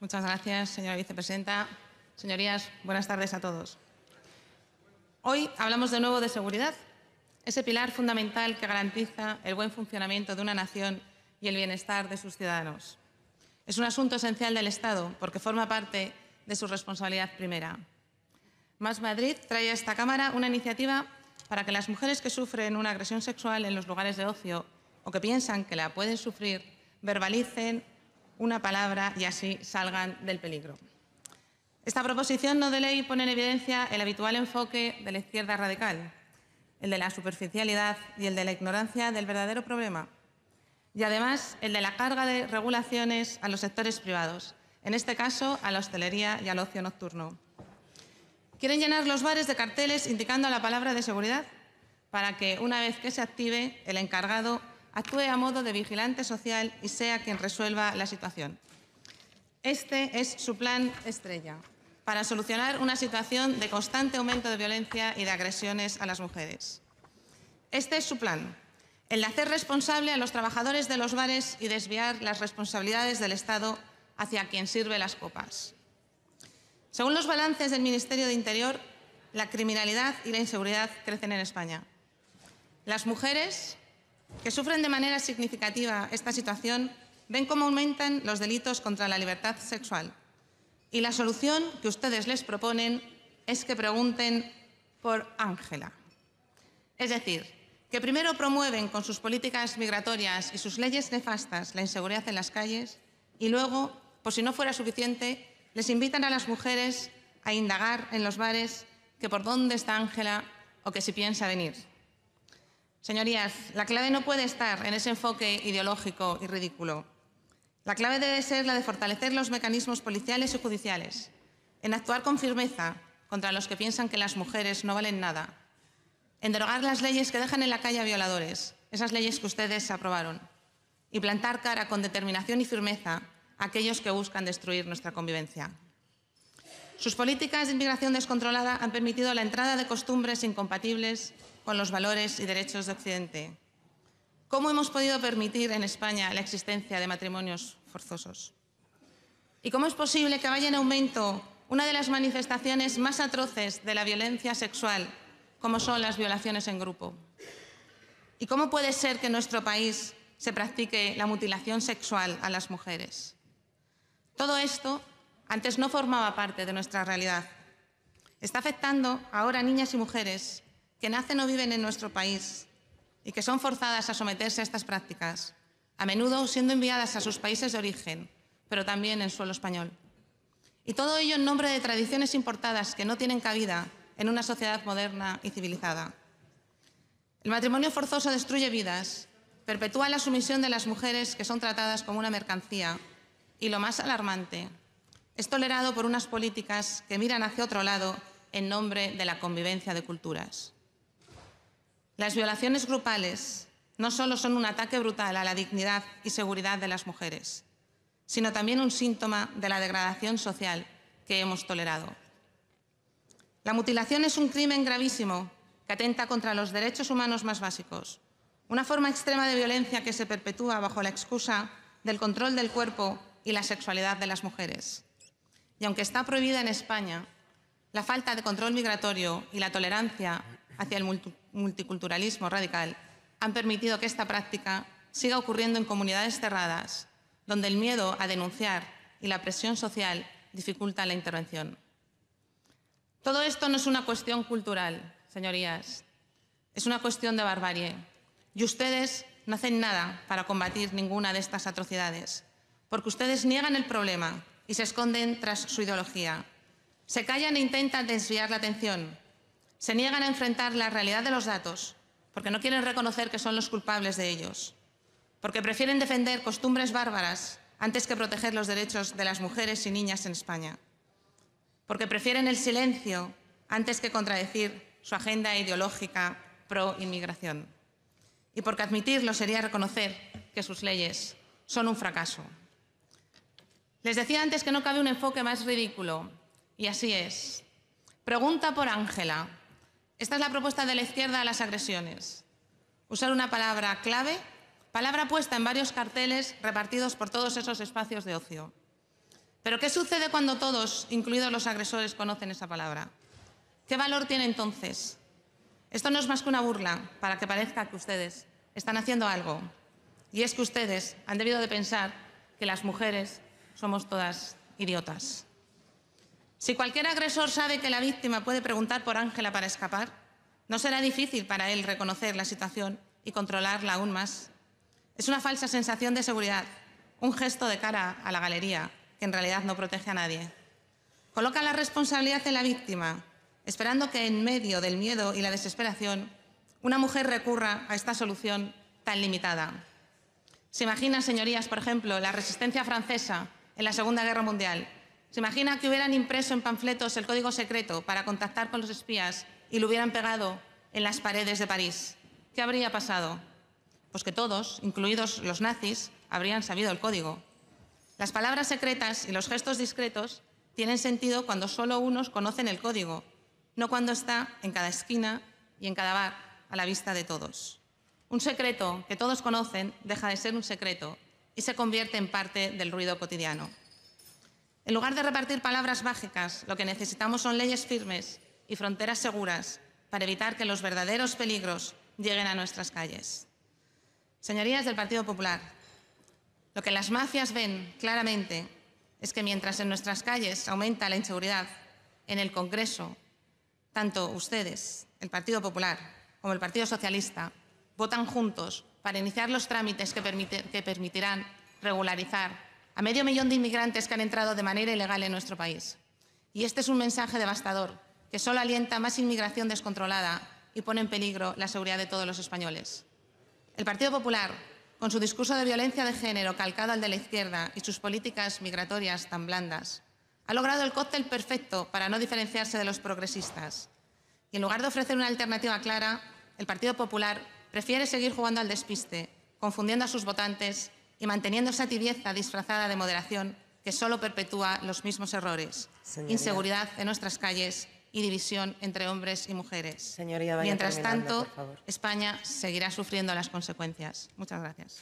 Muchas gracias, señora vicepresidenta. Señorías, buenas tardes a todos. Hoy hablamos de nuevo de seguridad, ese pilar fundamental que garantiza el buen funcionamiento de una nación y el bienestar de sus ciudadanos. Es un asunto esencial del Estado porque forma parte de su responsabilidad primera. Más Madrid trae a esta Cámara una iniciativa para que las mujeres que sufren una agresión sexual en los lugares de ocio o que piensan que la pueden sufrir verbalicen una palabra y así salgan del peligro. Esta proposición no de ley pone en evidencia el habitual enfoque de la izquierda radical, el de la superficialidad y el de la ignorancia del verdadero problema, y además el de la carga de regulaciones a los sectores privados, en este caso a la hostelería y al ocio nocturno. Quieren llenar los bares de carteles indicando la palabra de seguridad para que una vez que se active el encargado actúe a modo de vigilante social y sea quien resuelva la situación. Este es su plan estrella para solucionar una situación de constante aumento de violencia y de agresiones a las mujeres. Este es su plan, el de hacer responsable a los trabajadores de los bares y desviar las responsabilidades del Estado hacia quien sirve las copas. Según los balances del Ministerio de Interior, la criminalidad y la inseguridad crecen en España. Las mujeres que sufren de manera significativa esta situación ven cómo aumentan los delitos contra la libertad sexual. Y la solución que ustedes les proponen es que pregunten por Ángela. Es decir, que primero promueven con sus políticas migratorias y sus leyes nefastas la inseguridad en las calles y luego, por si no fuera suficiente, les invitan a las mujeres a indagar en los bares que por dónde está Ángela o que si piensa venir. Señorías, la clave no puede estar en ese enfoque ideológico y ridículo. La clave debe ser la de fortalecer los mecanismos policiales y judiciales, en actuar con firmeza contra los que piensan que las mujeres no valen nada, en derogar las leyes que dejan en la calle a violadores, esas leyes que ustedes aprobaron, y plantar cara con determinación y firmeza a aquellos que buscan destruir nuestra convivencia. Sus políticas de inmigración descontrolada han permitido la entrada de costumbres incompatibles con los valores y derechos de Occidente. ¿Cómo hemos podido permitir en España la existencia de matrimonios forzosos? ¿Y cómo es posible que vaya en aumento una de las manifestaciones más atroces de la violencia sexual, como son las violaciones en grupo? ¿Y cómo puede ser que en nuestro país se practique la mutilación sexual a las mujeres? Todo esto antes no formaba parte de nuestra realidad. Está afectando ahora a niñas y mujeres que nacen o viven en nuestro país y que son forzadas a someterse a estas prácticas, a menudo siendo enviadas a sus países de origen, pero también en suelo español. Y todo ello en nombre de tradiciones importadas que no tienen cabida en una sociedad moderna y civilizada. El matrimonio forzoso destruye vidas, perpetúa la sumisión de las mujeres que son tratadas como una mercancía y, lo más alarmante, es tolerado por unas políticas que miran hacia otro lado en nombre de la convivencia de culturas. Las violaciones grupales no solo son un ataque brutal a la dignidad y seguridad de las mujeres, sino también un síntoma de la degradación social que hemos tolerado. La mutilación es un crimen gravísimo que atenta contra los derechos humanos más básicos, una forma extrema de violencia que se perpetúa bajo la excusa del control del cuerpo y la sexualidad de las mujeres. Y aunque está prohibida en España, la falta de control migratorio y la tolerancia hacia el multiculturalismo radical han permitido que esta práctica siga ocurriendo en comunidades cerradas, donde el miedo a denunciar y la presión social dificultan la intervención. Todo esto no es una cuestión cultural, señorías, es una cuestión de barbarie. Y ustedes no hacen nada para combatir ninguna de estas atrocidades, porque ustedes niegan el problema y se esconden tras su ideología. Se callan e intentan desviar la atención, se niegan a enfrentar la realidad de los datos porque no quieren reconocer que son los culpables de ellos, porque prefieren defender costumbres bárbaras antes que proteger los derechos de las mujeres y niñas en España, porque prefieren el silencio antes que contradecir su agenda ideológica pro-inmigración, y porque admitirlo sería reconocer que sus leyes son un fracaso. Les decía antes que no cabe un enfoque más ridículo, y así es. Pregunta por Ángela, esta es la propuesta de la izquierda a las agresiones. Usar una palabra clave, palabra puesta en varios carteles repartidos por todos esos espacios de ocio. Pero ¿qué sucede cuando todos, incluidos los agresores, conocen esa palabra? ¿Qué valor tiene entonces? Esto no es más que una burla para que parezca que ustedes están haciendo algo. Y es que ustedes han debido de pensar que las mujeres somos todas idiotas. Si cualquier agresor sabe que la víctima puede preguntar por Ángela para escapar, no será difícil para él reconocer la situación y controlarla aún más. Es una falsa sensación de seguridad, un gesto de cara a la galería que en realidad no protege a nadie. Coloca la responsabilidad en la víctima, esperando que en medio del miedo y la desesperación una mujer recurra a esta solución tan limitada. ¿Se imaginan, señorías, por ejemplo, la resistencia francesa en la Segunda Guerra Mundial ¿Se imagina que hubieran impreso en panfletos el código secreto para contactar con los espías y lo hubieran pegado en las paredes de París? ¿Qué habría pasado? Pues que todos, incluidos los nazis, habrían sabido el código. Las palabras secretas y los gestos discretos tienen sentido cuando solo unos conocen el código, no cuando está en cada esquina y en cada bar a la vista de todos. Un secreto que todos conocen deja de ser un secreto y se convierte en parte del ruido cotidiano. En lugar de repartir palabras mágicas, lo que necesitamos son leyes firmes y fronteras seguras para evitar que los verdaderos peligros lleguen a nuestras calles. Señorías del Partido Popular, lo que las mafias ven claramente es que mientras en nuestras calles aumenta la inseguridad, en el Congreso, tanto ustedes, el Partido Popular, como el Partido Socialista, votan juntos para iniciar los trámites que, permitirán regularizar a medio millón de inmigrantes que han entrado de manera ilegal en nuestro país. Y este es un mensaje devastador que solo alienta más inmigración descontrolada y pone en peligro la seguridad de todos los españoles. El Partido Popular, con su discurso de violencia de género calcado al de la izquierda y sus políticas migratorias tan blandas, ha logrado el cóctel perfecto para no diferenciarse de los progresistas. Y en lugar de ofrecer una alternativa clara, el Partido Popular prefiere seguir jugando al despiste, confundiendo a sus votantes y manteniendo esa tibieza disfrazada de moderación que solo perpetúa los mismos errores, inseguridad en nuestras calles y división entre hombres y mujeres. Mientras tanto, España seguirá sufriendo las consecuencias. Muchas gracias.